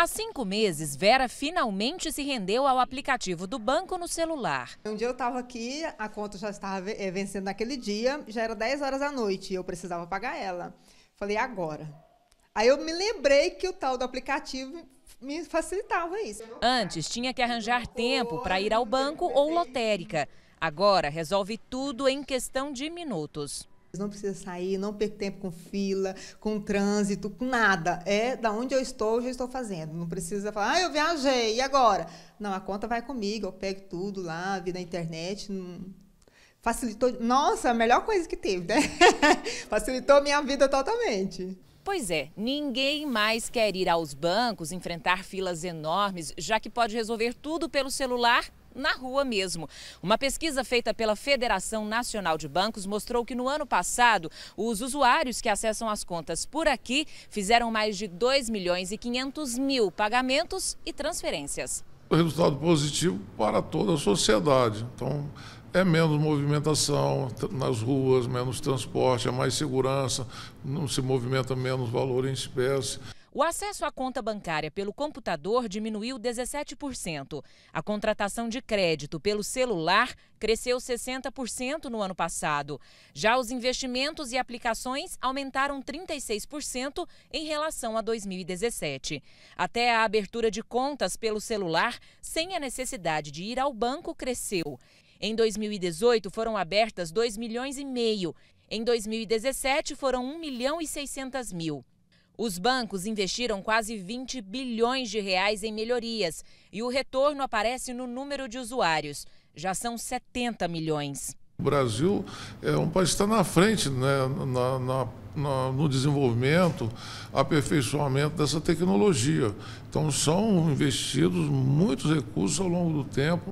Há cinco meses, Vera finalmente se rendeu ao aplicativo do banco no celular. Um dia eu estava aqui, a conta já estava eh, vencendo naquele dia, já era 10 horas da noite e eu precisava pagar ela. Falei, agora. Aí eu me lembrei que o tal do aplicativo me facilitava isso. Antes, tinha que arranjar tempo para ir ao banco ou lotérica. Agora, resolve tudo em questão de minutos. Não precisa sair, não perco tempo com fila, com trânsito, com nada. É da onde eu estou, eu já estou fazendo. Não precisa falar, ah, eu viajei, e agora? Não, a conta vai comigo, eu pego tudo lá, vi na internet. Não... Facilitou. Nossa, a melhor coisa que teve, né? Facilitou minha vida totalmente. Pois é, ninguém mais quer ir aos bancos, enfrentar filas enormes, já que pode resolver tudo pelo celular na rua mesmo. Uma pesquisa feita pela Federação Nacional de Bancos mostrou que no ano passado, os usuários que acessam as contas por aqui fizeram mais de 2 milhões e 500 mil pagamentos e transferências. Resultado positivo para toda a sociedade. Então, é menos movimentação nas ruas, menos transporte, é mais segurança, não se movimenta menos valor em espécie. O acesso à conta bancária pelo computador diminuiu 17%. A contratação de crédito pelo celular cresceu 60% no ano passado. Já os investimentos e aplicações aumentaram 36% em relação a 2017. Até a abertura de contas pelo celular, sem a necessidade de ir ao banco, cresceu. Em 2018 foram abertas 2 milhões e meio. Em 2017 foram 1 milhão e 600 mil. Os bancos investiram quase 20 bilhões de reais em melhorias e o retorno aparece no número de usuários. Já são 70 milhões. O Brasil é um país que está na frente né, na, na, na, no desenvolvimento, aperfeiçoamento dessa tecnologia. Então, são investidos muitos recursos ao longo do tempo.